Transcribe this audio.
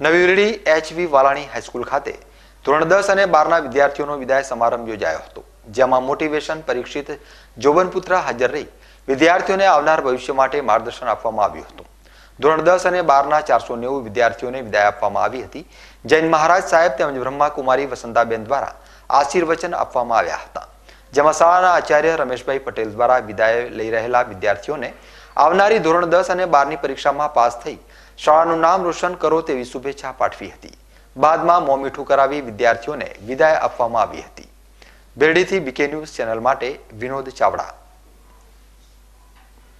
નવી HV વાલાણી high school ખાતે ધોરણ દસ અને બારના વિદ્યાર્થીઓનો વિદાય સમારંભ યોજાયો હતો જેમાં મોટિવેશન પરીક્ષિત જોબનપુત્ર હાજર રહી વિદ્યાર્થીઓને આવનાર ભવિષ્ય માટે માર્ગદર્શન આપવામાં આવ્યું હતું ધોરણ દસ અને બારના ચારસો નેવું વિદ્યાર્થીઓને વિદાય આપવામાં આવી હતી જૈન મહારાજ સાહેબ તેમજ બ્રહ્માકુમારી વસંતાબેન દ્વારા આશીર્વચન આપવામાં આવ્યા હતા જેમાં શાળાના આચાર્ય રમેશભાઈ પટેલ દ્વારા વિદાય લઈ રહેલા વિદ્યાર્થીઓને આવનારી ધોરણ દસ અને બારની પરીક્ષામાં પાસ થઈ શાળાનું નામ રોશન કરો તેવી શુભેચ્છા પાઠવી હતી બાદમાં મોમીઠું કરાવી વિદ્યાર્થીઓને વિદાય આપવામાં આવી હતી બેરડીથી બીકે ન્યૂઝ ચેનલ માટે વિનોદ ચાવડા